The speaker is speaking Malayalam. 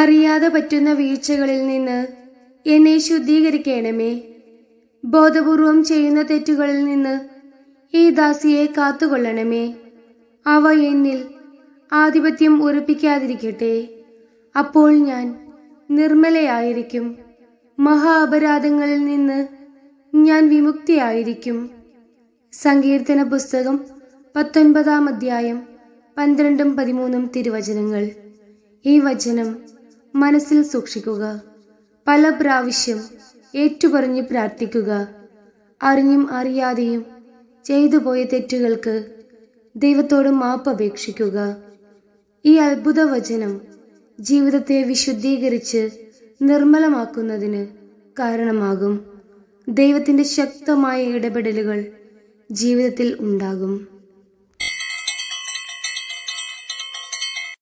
അറിയാതെ പറ്റുന്ന വീഴ്ചകളിൽ നിന്ന് എന്നെ ശുദ്ധീകരിക്കണമേ ബോധപൂർവം ചെയ്യുന്ന തെറ്റുകളിൽ നിന്ന് ഈ ദാസിയെ കാത്തുകൊള്ളണമേ അവ എന്നിൽ ആധിപത്യം ഉറപ്പിക്കാതിരിക്കട്ടെ അപ്പോൾ ഞാൻ നിർമ്മലയായിരിക്കും മഹാ അപരാധങ്ങളിൽ നിന്ന് ഞാൻ വിമുക്തിയായിരിക്കും സങ്കീർത്തന പുസ്തകം പത്തൊൻപതാം അധ്യായം പന്ത്രണ്ടും പതിമൂന്നും തിരുവചനങ്ങൾ ഈ വചനം മനസ്സിൽ സൂക്ഷിക്കുക പല പ്രാവശ്യം ഏറ്റുപറഞ്ഞ് പ്രാർത്ഥിക്കുക അറിഞ്ഞും അറിയാതെയും ചെയ്തു പോയ തെറ്റുകൾക്ക് ദൈവത്തോട് മാപ്പ് അപേക്ഷിക്കുക ഈ അത്ഭുത വചനം ജീവിതത്തെ വിശുദ്ധീകരിച്ച് നിർമ്മലമാക്കുന്നതിന് കാരണമാകും ദൈവത്തിൻ്റെ ശക്തമായ ഇടപെടലുകൾ ജീവിതത്തിൽ ഉണ്ടാകും